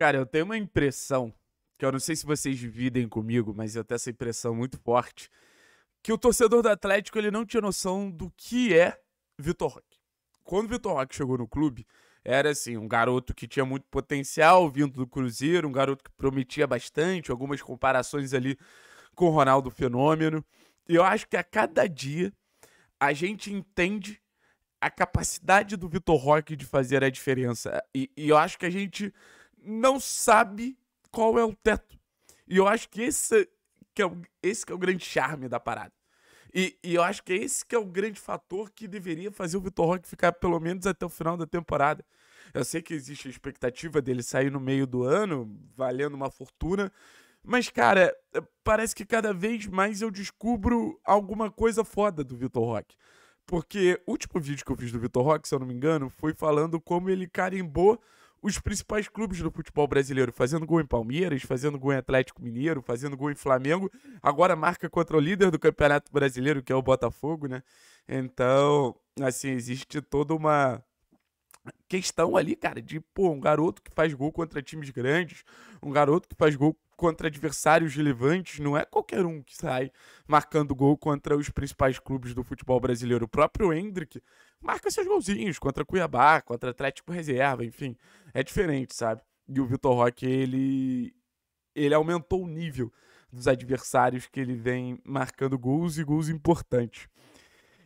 Cara, eu tenho uma impressão, que eu não sei se vocês dividem comigo, mas eu tenho essa impressão muito forte, que o torcedor do Atlético ele não tinha noção do que é Vitor Roque. Quando o Vitor Roque chegou no clube, era assim, um garoto que tinha muito potencial vindo do Cruzeiro, um garoto que prometia bastante, algumas comparações ali com o Ronaldo Fenômeno. E eu acho que a cada dia a gente entende a capacidade do Vitor Roque de fazer a diferença. E, e eu acho que a gente não sabe qual é o teto. E eu acho que esse que é o, esse que é o grande charme da parada. E, e, eu acho que é esse que é o grande fator que deveria fazer o Vitor Roque ficar pelo menos até o final da temporada. Eu sei que existe a expectativa dele sair no meio do ano, valendo uma fortuna, mas cara, parece que cada vez mais eu descubro alguma coisa foda do Vitor Roque. Porque o último vídeo que eu fiz do Vitor Roque, se eu não me engano, foi falando como ele carimbou os principais clubes do futebol brasileiro, fazendo gol em Palmeiras, fazendo gol em Atlético Mineiro, fazendo gol em Flamengo. Agora marca contra o líder do Campeonato Brasileiro, que é o Botafogo, né? Então, assim, existe toda uma questão ali, cara, de, pô, um garoto que faz gol contra times grandes, um garoto que faz gol contra adversários relevantes, não é qualquer um que sai marcando gol contra os principais clubes do futebol brasileiro. O próprio Hendrick marca seus golzinhos contra Cuiabá, contra Atlético Reserva, enfim, é diferente, sabe? E o Vitor Roque, ele, ele aumentou o nível dos adversários que ele vem marcando gols e gols importantes.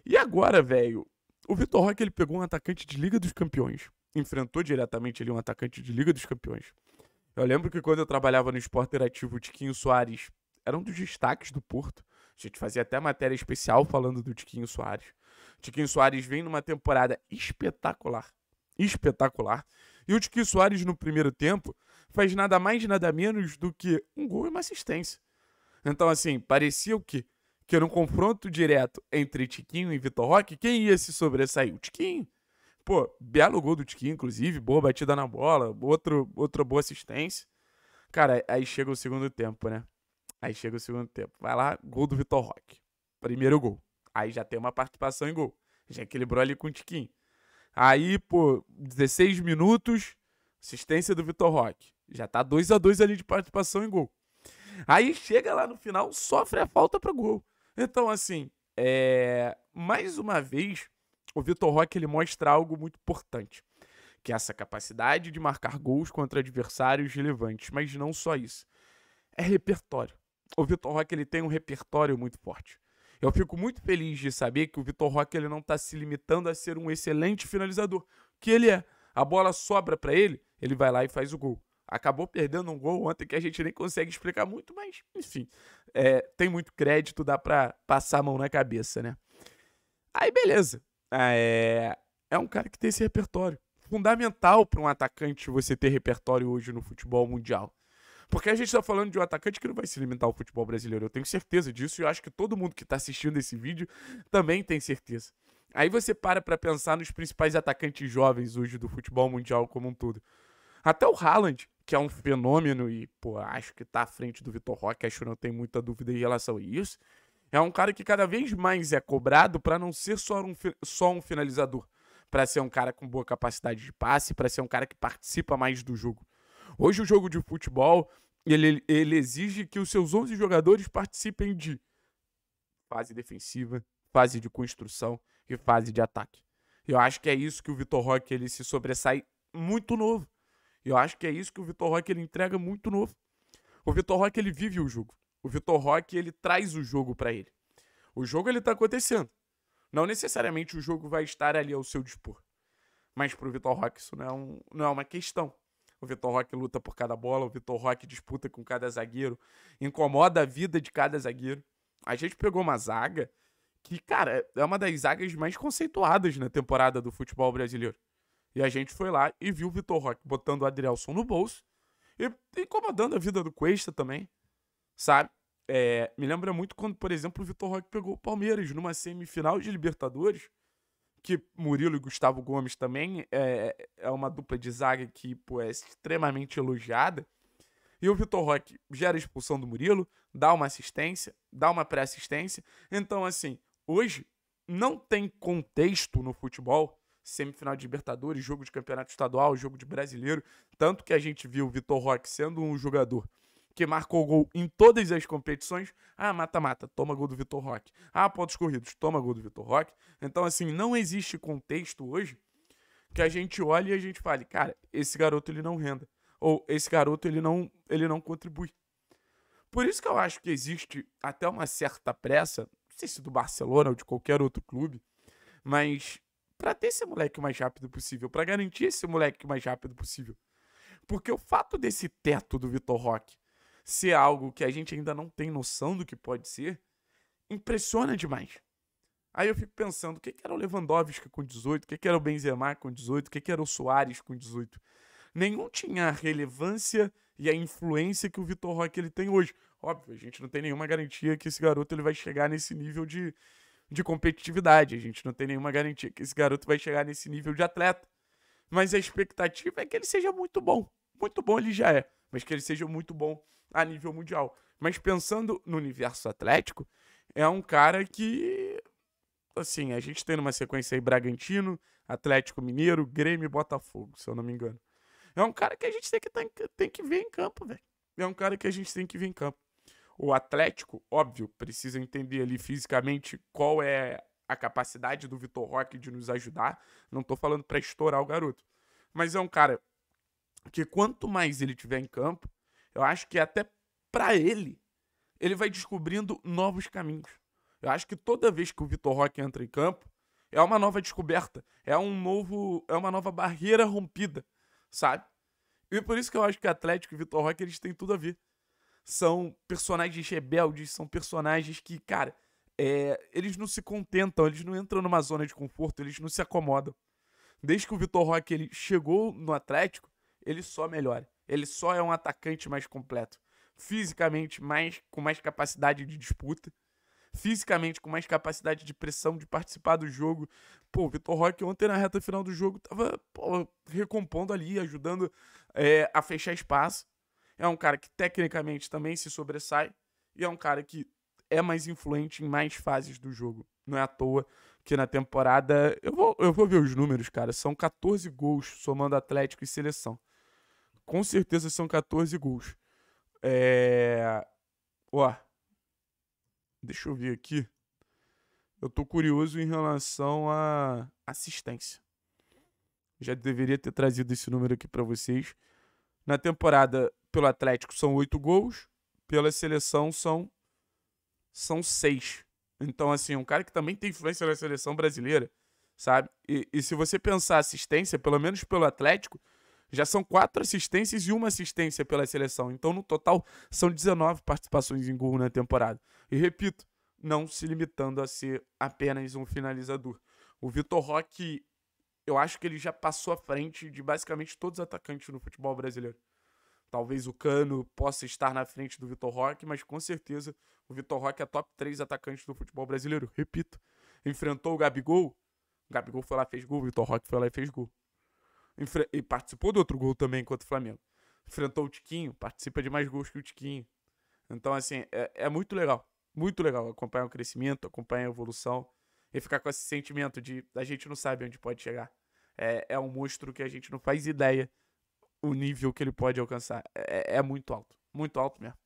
E agora, velho, o Vitor Roque ele pegou um atacante de Liga dos Campeões, enfrentou diretamente ali um atacante de Liga dos Campeões. Eu lembro que quando eu trabalhava no esporte interativo, o Tiquinho Soares era um dos destaques do Porto. A gente fazia até matéria especial falando do Tiquinho Soares. O Tiquinho Soares vem numa temporada espetacular. Espetacular. E o Tiquinho Soares, no primeiro tempo, faz nada mais nada menos do que um gol e uma assistência. Então, assim, parecia o quê? Que era um confronto direto entre Tiquinho e Vitor Roque. Quem ia se sobressair? O Tiquinho. Pô, belo gol do Tiquinho, inclusive, boa batida na bola, outro, outra boa assistência. Cara, aí chega o segundo tempo, né? Aí chega o segundo tempo. Vai lá, gol do Vitor Roque. Primeiro gol. Aí já tem uma participação em gol. Já equilibrou ali com o Tiquinho. Aí, pô, 16 minutos, assistência do Vitor Roque. Já tá 2 a 2 ali de participação em gol. Aí chega lá no final, sofre a falta para gol. Então, assim, é... mais uma vez, o Vitor Roque ele mostra algo muito importante, que é essa capacidade de marcar gols contra adversários relevantes, mas não só isso. É repertório. O Vitor Roque ele tem um repertório muito forte. Eu fico muito feliz de saber que o Vitor Roque ele não está se limitando a ser um excelente finalizador, que ele é. A bola sobra para ele, ele vai lá e faz o gol. Acabou perdendo um gol ontem que a gente nem consegue explicar muito, mas enfim, é, tem muito crédito, dá para passar a mão na cabeça, né? Aí beleza, ah, é, é um cara que tem esse repertório. Fundamental para um atacante você ter repertório hoje no futebol mundial. Porque a gente está falando de um atacante que não vai se limitar ao futebol brasileiro. Eu tenho certeza disso e eu acho que todo mundo que está assistindo esse vídeo também tem certeza. Aí você para para pensar nos principais atacantes jovens hoje do futebol mundial como um todo. Até o Haaland, que é um fenômeno e, pô, acho que está à frente do Vitor Roque, acho que não tem muita dúvida em relação a isso. É um cara que cada vez mais é cobrado para não ser só um, só um finalizador, para ser um cara com boa capacidade de passe, para ser um cara que participa mais do jogo. Hoje o jogo de futebol, ele, ele exige que os seus 11 jogadores participem de fase defensiva, fase de construção e fase de ataque. Eu acho que é isso que o Vitor Roque ele se sobressai muito novo. Eu acho que é isso que o Vitor Roque ele entrega muito novo. O Vitor Roque ele vive o jogo. O Vitor Roque, ele traz o jogo para ele. O jogo ele tá acontecendo. Não necessariamente o jogo vai estar ali ao seu dispor. Mas pro Vitor Roque isso não é, um, não é uma questão. O Vitor Roque luta por cada bola, o Vitor Roque disputa com cada zagueiro, incomoda a vida de cada zagueiro. A gente pegou uma zaga que, cara, é uma das zagas mais conceituadas na temporada do futebol brasileiro. E a gente foi lá e viu o Vitor Roque botando o Adrielson no bolso e incomodando a vida do Cuesta também, sabe? É, me lembra muito quando, por exemplo, o Vitor Roque pegou o Palmeiras numa semifinal de Libertadores, que Murilo e Gustavo Gomes também é, é uma dupla de zaga que pô, é extremamente elogiada. E o Vitor Roque gera a expulsão do Murilo, dá uma assistência, dá uma pré-assistência. Então, assim, hoje não tem contexto no futebol semifinal de Libertadores, jogo de campeonato estadual, jogo de brasileiro. Tanto que a gente viu o Vitor Roque sendo um jogador que marcou gol em todas as competições. Ah, mata-mata, toma gol do Vitor Roque. Ah, pontos corridos, toma gol do Vitor Roque. Então, assim, não existe contexto hoje que a gente olhe e a gente fale, cara, esse garoto ele não renda. Ou esse garoto ele não, ele não contribui. Por isso que eu acho que existe até uma certa pressa, não sei se do Barcelona ou de qualquer outro clube, mas para ter esse moleque o mais rápido possível, para garantir esse moleque o mais rápido possível. Porque o fato desse teto do Vitor Roque ser algo que a gente ainda não tem noção do que pode ser, impressiona demais. Aí eu fico pensando, o que, era o Lewandowski com 18? O que, era o Benzema com 18? O que, que era o Soares com 18? Nenhum tinha a relevância e a influência que o Vitor Roque ele tem hoje. Óbvio, a gente não tem nenhuma garantia que esse garoto ele vai chegar nesse nível de, de competitividade. A gente não tem nenhuma garantia que esse garoto vai chegar nesse nível de atleta. Mas a expectativa é que ele seja muito bom. Muito bom ele já é, mas que ele seja muito bom a nível mundial. Mas pensando no universo atlético, é um cara que. Assim, a gente tem numa sequência aí Bragantino, Atlético Mineiro, Grêmio e Botafogo, se eu não me engano. É um cara que a gente tem que, tá tem que ver em campo, velho. É um cara que a gente tem que ver em campo. O Atlético, óbvio, precisa entender ali fisicamente qual é a capacidade do Vitor Roque de nos ajudar. Não tô falando para estourar o garoto. Mas é um cara que quanto mais ele tiver em campo, eu acho que até para ele, ele vai descobrindo novos caminhos. Eu acho que toda vez que o Vitor Roque entra em campo, é uma nova descoberta, é um novo, é uma nova barreira rompida, sabe? E por isso que eu acho que Atlético e Vitor Roque eles têm tudo a ver. São personagens rebeldes, são personagens que, cara, é, eles não se contentam, eles não entram numa zona de conforto, eles não se acomodam. Desde que o Vitor Roque ele chegou no Atlético, ele só melhora. Ele só é um atacante mais completo. Fisicamente, mais, com mais capacidade de disputa. Fisicamente, com mais capacidade de pressão, de participar do jogo. Pô, o Vitor Roque ontem na reta final do jogo tava pô, recompondo ali, ajudando é, a fechar espaço. É um cara que tecnicamente também se sobressai. E é um cara que é mais influente em mais fases do jogo. Não é à toa que na temporada. Eu vou, eu vou ver os números, cara. São 14 gols somando Atlético e seleção com certeza são 14 gols. É. Ó. Deixa eu ver aqui. Eu tô curioso em relação à assistência. Já deveria ter trazido esse número aqui para vocês. Na temporada, pelo Atlético, são oito gols. Pela seleção, são são seis. Então, assim, um cara que também tem influência na seleção brasileira, sabe? E, e se você pensar assistência, pelo menos pelo Atlético, já são quatro assistências e uma assistência pela seleção. Então, no total, são 19 participações em gol na temporada. E repito, não se limitando a ser apenas um finalizador. O Vitor Roque, eu acho que ele já passou à frente de basicamente todos os atacantes no futebol brasileiro. Talvez o Cano possa estar na frente do Vitor Roque, mas com certeza o Vitor Roque é top 3 atacante do futebol brasileiro. Repito, enfrentou o Gabigol, o Gabigol foi lá e fez gol, o Vitor Roque foi lá e fez gol e participou do outro gol também contra o Flamengo. Enfrentou o Tiquinho, participa de mais gols que o Tiquinho. Então, assim, é, é muito legal. Muito legal acompanhar o crescimento, acompanhar a evolução e ficar com esse sentimento de a gente não sabe onde pode chegar. É, é um monstro que a gente não faz ideia o nível que ele pode alcançar. É, é, é muito alto, muito alto mesmo.